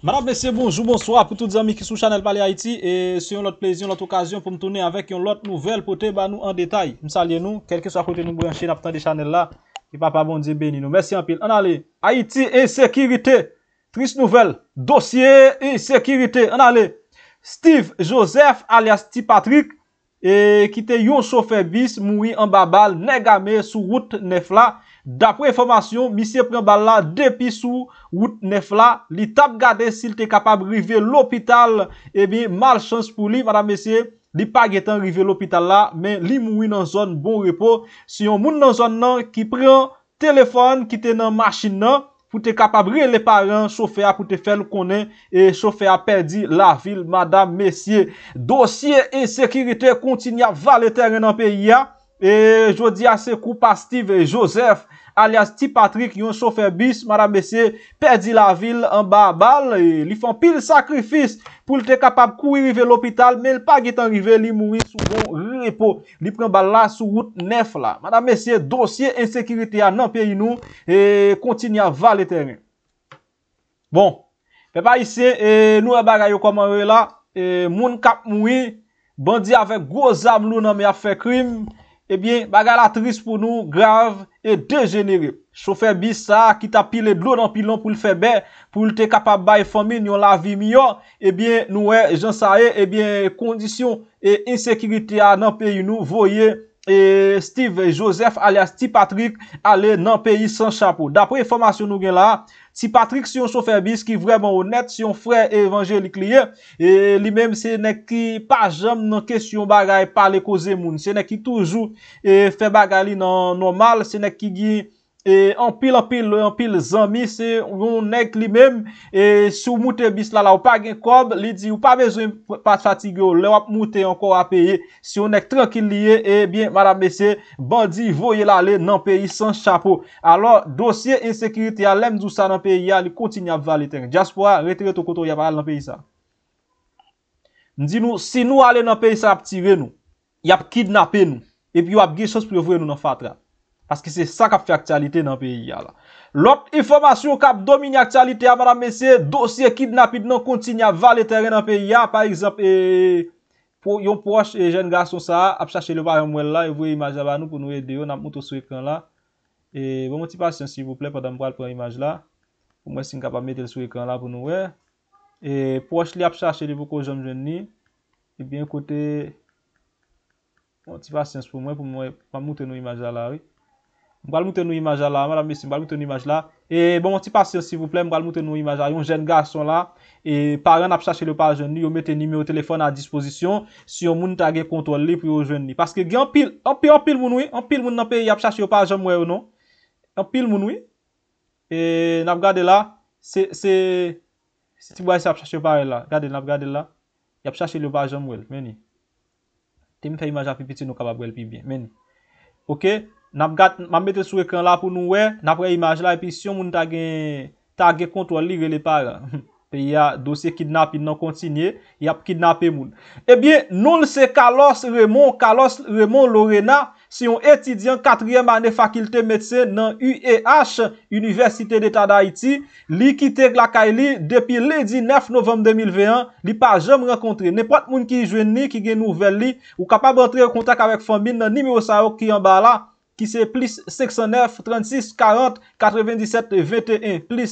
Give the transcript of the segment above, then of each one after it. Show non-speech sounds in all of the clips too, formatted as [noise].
Man ap mese bonjou, bonsoa pou tout zanmiki sou chanel pale Haiti E se yon lot plezi, yon lot okasyon pou m'tourne avek yon lot nouvel Pote ba nou an detay, msalye nou Kelke sou akote nou bwenchine ap tante chanel la E pa pa bon di benino, mese yon pil An ale, Haiti, e-sekirite Tris nouvel, dosye e-sekirite An ale, Steve Joseph alias Steve Patrick E kite yon chauffeur bis moui an babal Ne gamè sou route ne fla Dapre informasyon, misye pren bal la depi sou, wout nef la, li tap gade sil te kapab rive l'opital. Ebi, malchans pou li, madame mesye, li pa getan rive l'opital la, men li moui nan zon bon repos. Si yon moun nan zon nan ki pren telefon, ki ten nan masjin nan, pou te kapab rive le paran, sofe a pou te fel konen, e sofe a perdi la vil, madame mesye. Dosye e sekirite kontin ya valeter nan peyi ya. Je di a se koupa Steve Joseph alias T. Patrick yon sofer bis Madame Messie perdi la vil an ba bal e Li fon pil sakrifis pou li te kapab kou i rive l'opital Me l pa git an rive li moui sou bon rire po Li pren bal la sou gout nef la Madame Messie dosye ensekiriti an an pe inou Kontini a e val etere Bon, pe ba isi nou e bagay yo komanwe la e Moun kap moui Bandi avek goz amlou nan mi a fe krim Moun kap moui ebyen bagalatris pou nou grave e degenere. Choufe bis sa, ki ta pile blo nan pilon pou l febe, pou l te kapab baye fomin yon la vi miyon, ebyen nou e jansaye, ebyen kondisyon e insekiriti anan pe yon nou voye, E Steve Joseph alias Steve Patrick ale nan peyi san chapou. Dapre informasyon nou gen la, Steve Patrick si yon sofer bis ki vreman honet, si yon frey evanjelik liye, li menm se ne ki pa jam nan kesyon bagay pale kozemoun. Se ne ki toujou e fe bagay li nan normal, se ne ki gi... E anpil anpil, anpil zanmi, se yon nèk li mèm E sou moutè bis la la ou pa gen kob, li di ou pa bezwen pat fatig yo Le wap moutè ankor a peye, se yon nèk tranke liye E bien, madame se, bandi voye la le nan peye san chapo Alors, dosye insekirite ya lem dousa nan peye ya li kontini ap valiteng Jaspo a, retire to koto, yap al nan peye sa Ndi nou, si nou ale nan peye sa ap tire nou Yap kidnapen nou, epi wap ge chos pou yo vwe nou nan fatra Paske se sa kap fi aktualite nan pe ya la. Lop, informasyon kap domini aktualite a madame se dosye kidnapit nan kontin ya vali teren nan pe ya. Par exemple, e, yon poch e jen gason sa ap chache le bar yon mwen la e vwe imaj ala nou pou nou e deyo nan mwoto sou ekran la. E bon ti pasensi pou mwen pa dam pral pou yon imaj la. Pou mwen si n ka pa metel sou ekran la pou nou e. E poch li ap chache le voko jom jen ni. E bien kote, bon ti pasensi pou mwen pou mwen pa mwote nou imaj ala wey. Mwal mouten nou imaja la. Mwal mouten nou imaja la. E bon, ti pasyon, sivouplem, mwal mouten nou imaja la. Yon jen gason la. E paren ap chache le pa jen ni. Yo meten ni me o telefon a dispozisyon. Si yon moun ta ge kontrol li pou yo jen ni. Paske gen anpil, anpil, anpil moun wè. Anpil moun nanpe yon ap chache le pa jen mwè ou non. Anpil moun wè. E nap gade la. Se ti bwese ap chache le pa jen mwè la. Gade, nap gade la. Yon ap chache le pa jen mwè. Meni. Temi fè Mamete sou ekran la pou nou we Napre imaj la episyon Moun ta ge kontwa li vele para [laughs] Pe ya dosye kidnap Yon kontinye Ebyen nou se Kalos Raymond Kalos Raymond Lorena Si yon etidyan 4e manye fakilte Metsen nan UEH Universite de Tadayti Li kite glaka li depi le 19 Novom 2021 Li pa jem renkontre Nepot moun ki jwen ni ki gen nouvel li Ou kapab rentre kontak avek fanbin Nan nime o sarok ki yon bala Ki se plis 609-36-40-97-21. Plis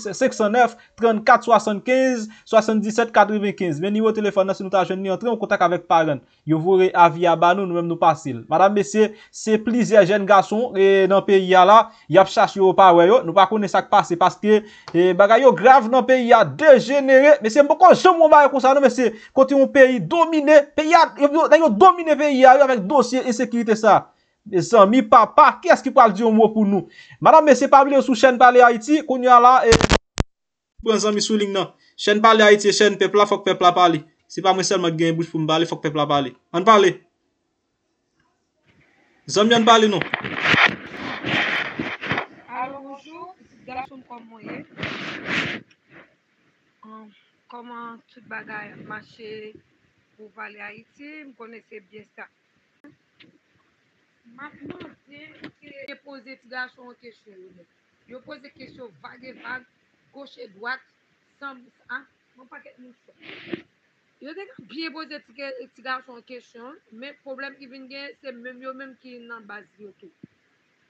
609-34-75-77-95. Meni yo telefonan se nou ta jen ni entren ou kontak avek parent. Yo vore avi aban nou nou menm nou pasil. Madame mesi, se plis ya jen gason e nan periya la. Yap chas yo opa weyo. Nou pa kone sak pasi. Paske e, baga yo grav nan periya degenere. Mesi, mboko jen mou mba yo konsa. Mweni, mweni, mweni, mweni, mweni, mweni, mweni, mweni, mweni, mweni, mweni, mweni, mweni, mweni, mweni, mweni, mweni, mweni, mweni, mweni E zan mi papa, kes ki pal di yon mwo pou nou? Madame, mese pabile sou chen bali Haiti, kon yon la e... Bon, zan mi souling nan, chen bali Haiti, chen pepla, fok pepla bali. Se pa mwen sel ma gen yon bouj pou mbali, fok pepla bali. An bali? Zan mi an bali nou? Alo, mounjou, iti dala sou mkon mwenye. Koman tout bagay manche pou bali Haiti, mkonete bie sa. Matman, gen, gen pose etikasyon kechyon. Yo pose kechyon vague-vague, goche-dwak, san, an, moun paket moun se. Yo dek, biye pose etikasyon kechyon, men problem ki vin gen, se menm yo menm ki nan basi yo tou.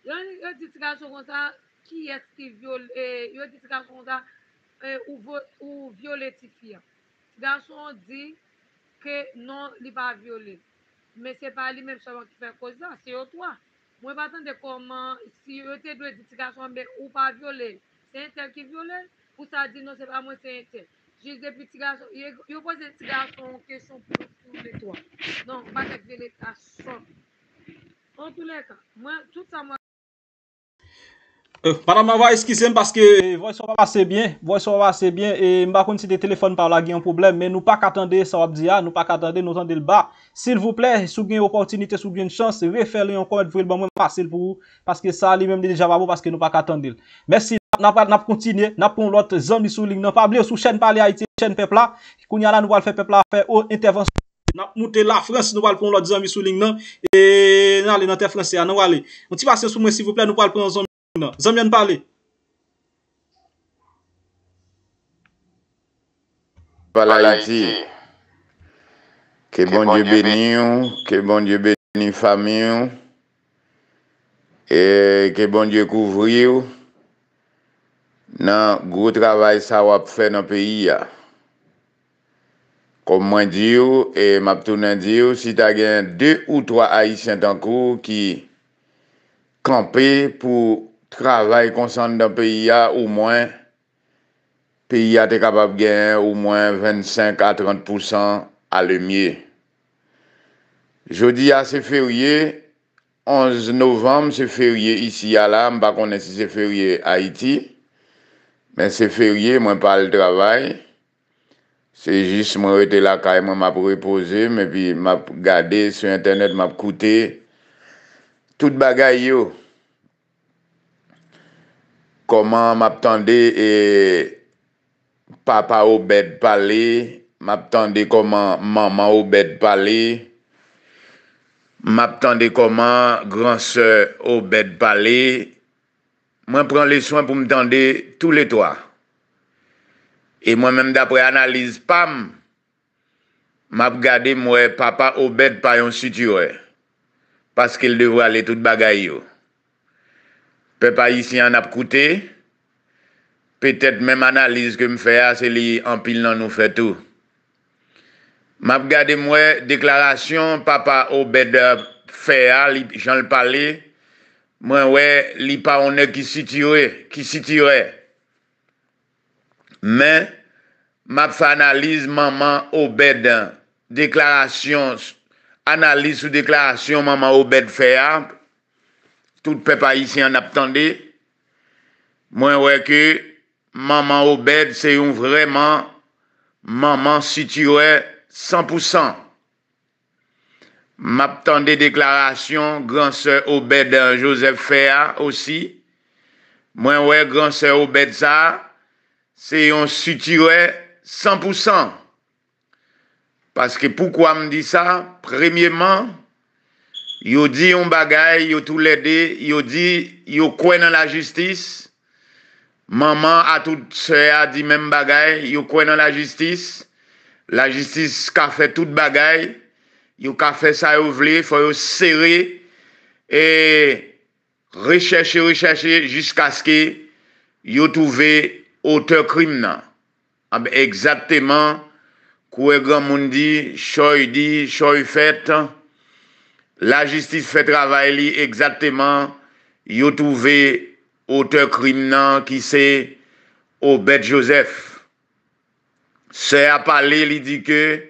Yo etikasyon kon sa, ki eski viol, yo etikasyon sa, ou viole tifia. Etikasyon di, ke non li pa viole. Mwen se pa li menm sa van ki fè koz dan, se yo to an. Mwen pa tan de koman, si yo te dwe di tiga son be ou pa viole, se yon tel ki viole, ou sa di non se pa mwen se yon tel. Je ze pi tiga son, yo pose tiga son kèson pou lè to an. Non, pa te vilek asan. An tou lè ka, mwen tout sa mwen... Parama wa eskizem paske Voyso wap ase bien Mba konti de telefon pa wla gen yon problem Men nou pak atande sa wap diya Nou pak atande nou atande l ba Sil vouple sou gen yon kontinite sou gen yon chans Ve fe le yon kon non? et vwe l ban mwen pasel pou Paske sa li menm de deja wap ou paske nou pak atande l Mersi nap kontine Nap pon lot zambi sou ling nan Pabli ou sou chen pale a ite chen pepla Kouni ala nou wale fe pepla fe ou intervans Nap moute la franse nou wale pon lot zambi sou ling nan E nale nan te franse a nou wale Mti pasen sou mwen sil vouple nou wale pon zambi sou ling nan Non, zonm yon parli. Palalati, ke bon diyo beni yon, ke bon diyo beni yon fami yon, e ke bon diyo kouvri yon, nan gwo travay sa wap fè nan peyi ya. Kom mwen diyo, e mabtou nan diyo, si ta gen de ou to a yi sèntankou, ki kampe pou yon, kravay konsant nan PIA ou mwen PIA te kapap gen ou mwen 25 a 30% a lemye jodi a se ferye 11 novem se ferye isi a la m pa konensi se ferye a iti men se ferye mwen pa al travay se jist mwen rete la kaj mwen m ap repose mwen pi m ap gade se internet m ap koute tout bagay yo Koman m ap tande e papa ou bed pali, m ap tande koman maman ou bed pali, m ap tande koman granser ou bed pali, mwen pran le swan pou m tande tou le toa. E mwen men dapre analize, pam, m ap gade mwen papa ou bed pali yon suture, paske l devra le tout bagay yo. Pe pa yisi an ap koute, petet men man analize ke m fè ya se li empil nan nou fè tou. Map gade m wè, deklarasyon, papa obèd euh, fè ya, li jan l palè, m wè, li pa onè ki si tire, ki si tire. Men, map fè analize, maman obèd, deklarasyon, analize ou deklarasyon, maman obèd fè ya, tout peuple haïtien attendait. Moi, ouais que maman Obed, c'est vraiment maman située 100%. M'attendais déclaration, grand sœur Obed Joseph Féa aussi. Moi, ouais, grand sœur Obed ça, c'est un situé 100%. Parce que pourquoi me dit ça? Premièrement, Yow di yon bagay, yow tou lede, yow di, yow kwen nan la jistis. Maman a tout se a di men bagay, yow kwen nan la jistis. La jistis ka fe tout bagay, yow ka fe sa yow vle, fwe yow sere. E recheche, recheche, jiska ske yow touve ote krim nan. A be, egzateman kwe gran moun di, choy di, choy fetan. La justice fait travail exactement exactement. Yo trouvé auteur criminel qui c'est Obed Joseph. C'est a parlé, il dit que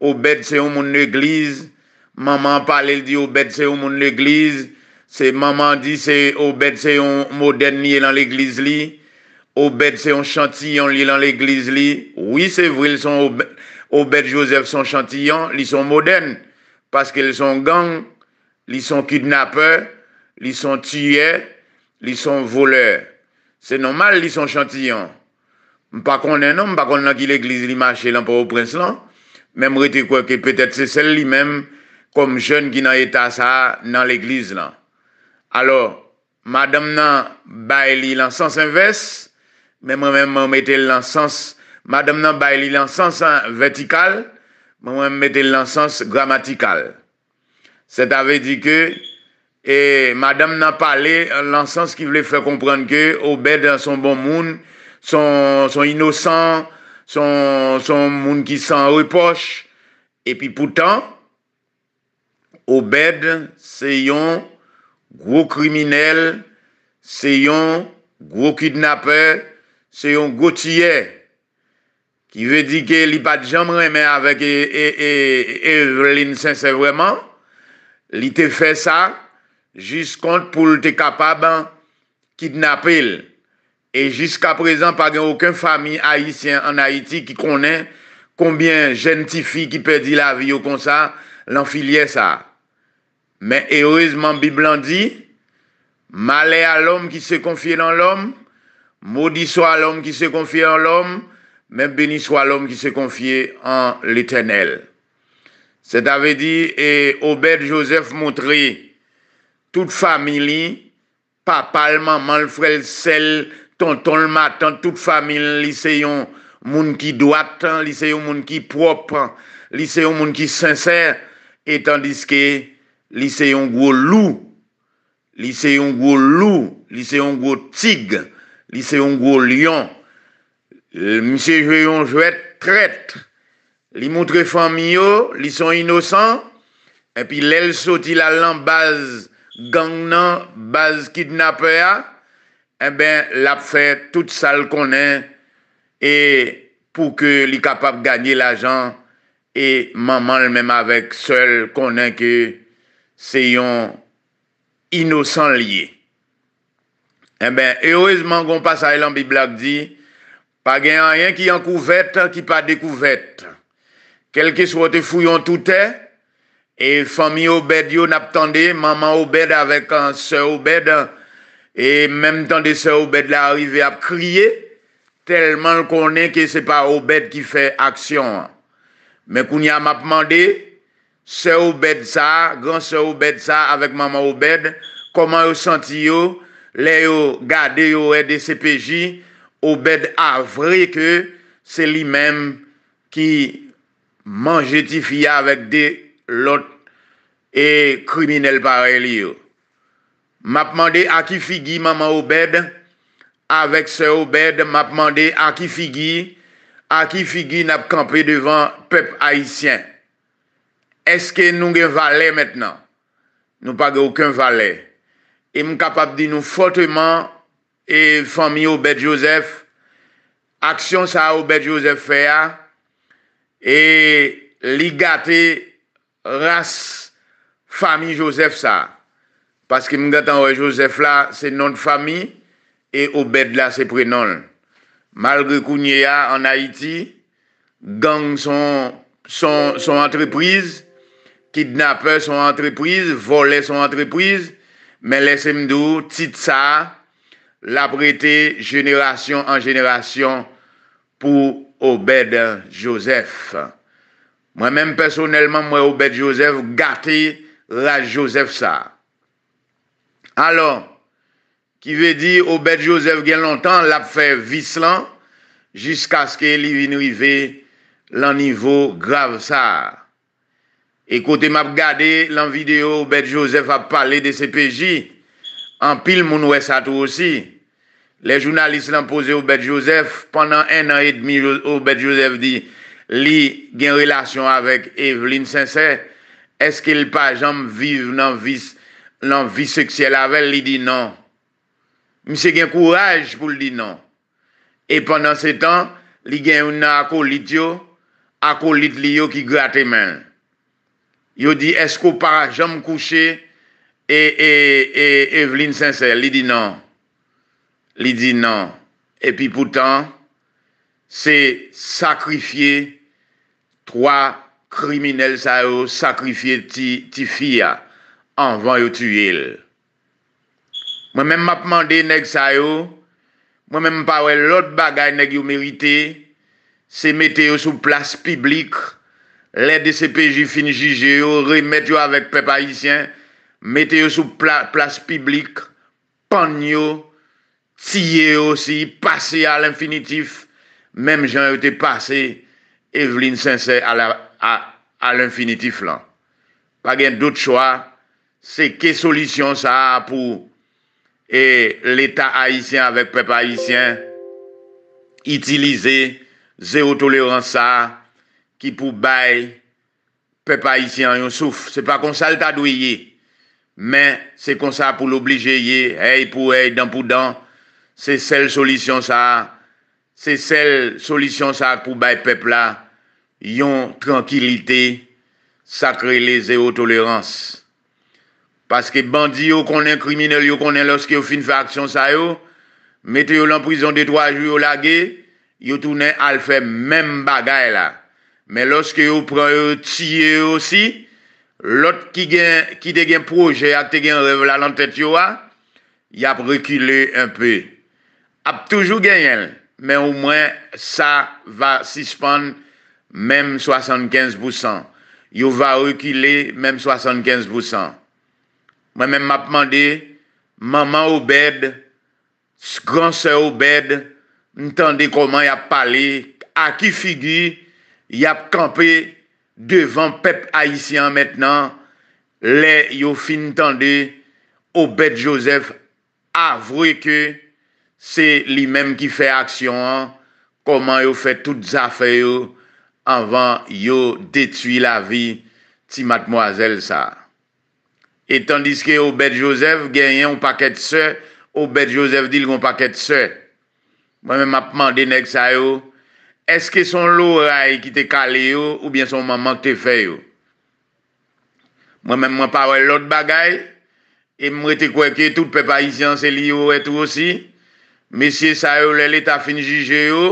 Obed c'est un monde l'église. Maman parlé, il dit Obed c'est un monde l'église. C'est maman dit c'est Obed c'est un moderne est dans l'église li. Obed c'est un chantillon est dans l'église li. Oui, c'est vrai, ils sont Obed Joseph son chantillon, ils sont modernes. Paske li son gang, li son kidnapeur, li son tiyer, li son voleur. Se nomal li son chantillon. Mpa konnen non, mpa konnen nan ki l'Eglise li mache lan pa ou prens lan. Mem rete kweke, petet se sel li menm kom jen ki nan etasa nan l'Eglise lan. Alo, madame nan bay li lan sansan ves, memre memre metel lan sansan, madame nan bay li lan sansan vertikal, moi, mettez sens grammatical. C'est-à-dire que, et madame n'a parlé sens qui voulait faire comprendre que Obed, son bon monde, son, son innocent, son, son monde qui s'en reproche. Et puis pourtant, Obed, c'est un gros criminel, c'est un gros kidnappeur, c'est un gros ki ve di ke li pa di jan mremen avèk e, e, e Evelyn sènsè vwèman, li te fè sa, jis kon pou te kapab an kidnapil, e jiska prezant pa gen ouken fami Haitien an Haiti ki konen, konbyen jentifi ki perdi la vi yo kon sa, lan filye sa. Men e oezman Biblan di, male al om ki se konfye nan lom, modi so al om ki se konfye nan lom, Même béni soit l'homme qui s'est confié en l'Éternel. C'est avait dit, et Obed Joseph montrait toute famille, papa, maman, frère, sel, tonton, le matin, toute famille, lycéon monde qui doit, lycéon monde qui propre, lycéon monde qui sincère, et tandis que lycéon, gros loup, lycéon, gros loup, lycéon, gros tigre, lycéon, gros lion, E, Mise jwe yon jwet tret, li moutre fan miyo, li son inosan, epi lel soti la lanbaz gangnan, baz kidnape ya, e ben lap fè tout sal konen, e pou ke li kapap ganyen la jan, e maman l'mem avèk sel konen ke se yon inosan liye. E ben e oezman goun pasay lanbi blagdi, pa gen an yon ki an kouvet, ki pa de kouvet. Kelke sou te fou yon toutè, e fami oubed yo nap tande, maman oubed avek an sè oubed, e menm tande sè oubed la arrive ap kriye, telman konen ki se pa oubed ki fè aksyon. Men koun ya map mande, sè oubed sa, gran sè oubed sa avek maman oubed, koman yo senti yo, le yo gade yo e de sepeji, Obed avre ke, se li mem ki man jetifiye avet de lot e kriminel pare li yo. Map mande akifigi maman Obed, avet se Obed map mande akifigi, akifigi nap kampe devan pep haisyen. Eske nou gen valet metnan? Nou pa gen ouken valet. E m kapap di nou forteman, e fami Obed Josef, aksyon sa Obed Josef fe a, e ligate ras fami Josef sa, paske mwen gaten wè Josef la, se non fami, e Obed la se prenol. Malge kounye a, an Haiti, gang son entreprise, kidnapè son entreprise, vole son entreprise, men lese mdou, tit sa a, l'a génération en génération pour Obed Joseph. Moi-même personnellement, moi Obed Joseph, gâté la Joseph ça. Alors, qui veut dire Obed Joseph a longtemps l'a fait vislant jusqu'à ce qu'il vienne arriver l'en niveau grave ça. Et m'a regardé l'en vidéo Obed Joseph a parlé de CPJ en pile, moun ouè ça tout aussi. Les journalistes l'ont posé au Bête Joseph. Pendant un an et demi, au Bête Joseph dit, li une relation avec Evelyne Sincère. Est-ce qu'il pas jamais vivre dans vice, vie sexuelle avec elle? Il dit non. Monsieur gen courage pour le dire non. Et pendant ce temps, li gen un acolyte yo, acolyte qui gratte main. Il dit, est-ce qu'on pas jamais coucher E, e, e, Eveline Saint-Cyr, li di nan, li di nan, epi poutan, se sakrifye, troa kriminel sa yo, sakrifye ti fia, anvan yo tuye l. Mwen men mapmande neg sa yo, mwen men pawe lot bagay neg yo merite, se mette yo sou plas piblik, le de se peji finjije yo, remet yo avek pepa yisyen, mete yo sou plas piblik, panyo, tsyye yo si, pase a l'infinitif, mem jen yo te pase, Evelyn Sincere a l'infinitif lan. Pa gen dout chwa, se ke solisyon sa a pou e l'eta Haitien avek pepe Haitien itilize zeotolerans sa ki pou bay pepe Haitien yon souf. Se pa konsalta douyeye, Mais, c'est comme ça pour l'obliger, hey pour pou, dans, pou, dans. C'est celle solution, ça. C'est celle solution, ça, pour bâille, peuple, là. Yon, tranquillité, sacré, les, et aux Parce que, bandits, y'a qu'on est criminels, y'a qu'on est, lorsque au fin fait action, ça, yo, mettez-vous en prison de trois jours, y'a qu'on yo y'a à le même bagaille, là. Mais lorsque prennent les prend, y'a aussi, lot ki de gen proje at te gen revela lantet yo a, yap rekile un pe. Ape toujou gen yen, men ou mwen sa va sispande, menm 75% yo va rekile menm 75% mwen menm ap mande, maman ou bed, skran se ou bed, ntande koman yap pale, a ki figi, yap kampe, devan pep haisyan metnan, le yo fin tende, obet josef avre ke, se li menm ki fe aksyon an, koman yo fe tout zafen yo, anvan yo detui la vi ti matmoazel sa. Etan diske obet josef genyen ou paket se, obet josef dil kon paket se. Mwen menm ap mande nek sa yo, eske son lou ray ki te kale yo, ou bien son maman te fe yo. Mwen men mwen pawe lout bagay, e mwen te kweke tout pe pa isyan se li yo etou osi, mesye sa yo leleta finjije yo,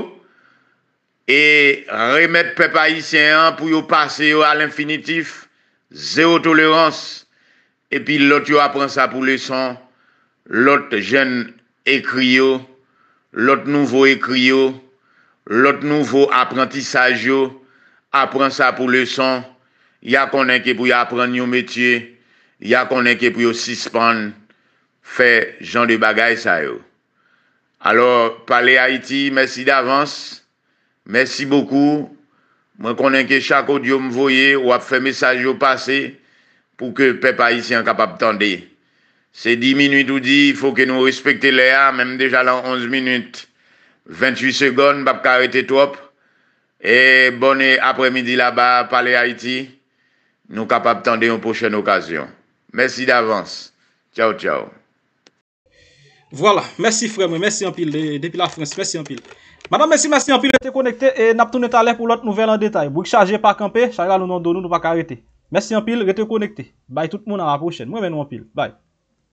e remet pe pa isyan an pou yo pase yo al infinitif, zero tolerans, epi lout yo apren sa pou lesan, lout jen ekri yo, lout nouvo ekri yo, lot nouvo aprenti saj yo, apren sa pou leson, ya konen ke pou yo apren nyon metye, ya konen ke pou yo sispan, fe jan de bagay sa yo. Alors, pale Haiti, mersi davans, mersi bokou, mwen konen ke chakou diyo mvoye, wap fe mesaj yo pase, pou ke pe pa isi an kapap tande. Se di minuit ou di, fo ke nou respekte le a, menm deja lan onz minuit, 28 segon, bap karete top. E bon apre midi la ba pale Haiti. Nou kap ap tende yon pochene okasyon. Mersi davans. Tchao tchao. Vwala, mersi fremwe, mersi anpil depi la fransi, mersi anpil. Manan mersi, mersi anpil, rete konekte. E nap toune taler pou lot nouvel an detay. Bouk chaje pa kampe, chaje la nou nan donou, nou bakarete. Mersi anpil, rete konekte. Bay tout mounan aposhen. Mwen men ou anpil, bay.